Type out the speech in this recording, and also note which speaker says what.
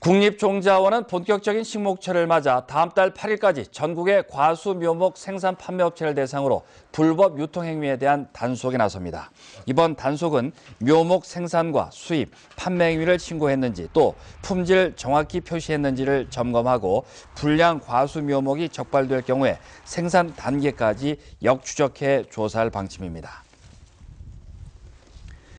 Speaker 1: 국립종자원은 본격적인 식목철을 맞아 다음 달 8일까지 전국의 과수 묘목 생산 판매 업체를 대상으로 불법 유통 행위에 대한 단속에 나섭니다. 이번 단속은 묘목 생산과 수입, 판매 행위를 신고했는지 또 품질 정확히 표시했는지를 점검하고 불량 과수 묘목이 적발될 경우에 생산 단계까지 역추적해 조사할 방침입니다.